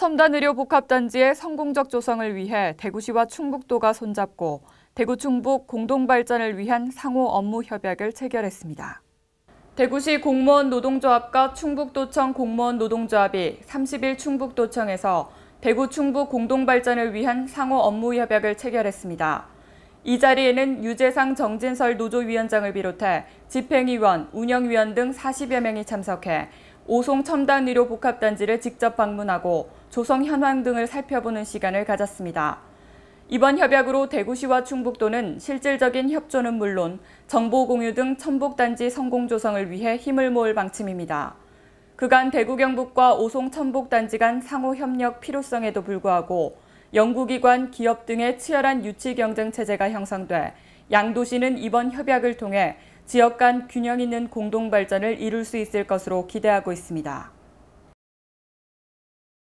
첨단 의료 복합단지의 성공적 조성을 위해 대구시와 충북도가 손잡고 대구 충북 공동 발전을 위한 상호 업무 협약을 체결했습니다. 대구시 공무원 노동조합과 충북도청 공무원 노동조합이 30일 충북도청에서 대구 충북 공동 발전을 위한 상호 업무 협약을 체결했습니다. 이 자리에는 유재상 정진설 노조위원장을 비롯해 집행위원, 운영위원 등 40여 명이 참석해 오송 첨단의료 복합단지를 직접 방문하고 조성 현황 등을 살펴보는 시간을 가졌습니다. 이번 협약으로 대구시와 충북도는 실질적인 협조는 물론 정보 공유 등 첨복단지 성공 조성을 위해 힘을 모을 방침입니다. 그간 대구 경북과 오송 첨복단지 간 상호 협력 필요성에도 불구하고 연구기관, 기업 등의 치열한 유치 경쟁 체제가 형성돼 양도시는 이번 협약을 통해 지역 간 균형 있는 공동 발전을 이룰 수 있을 것으로 기대하고 있습니다.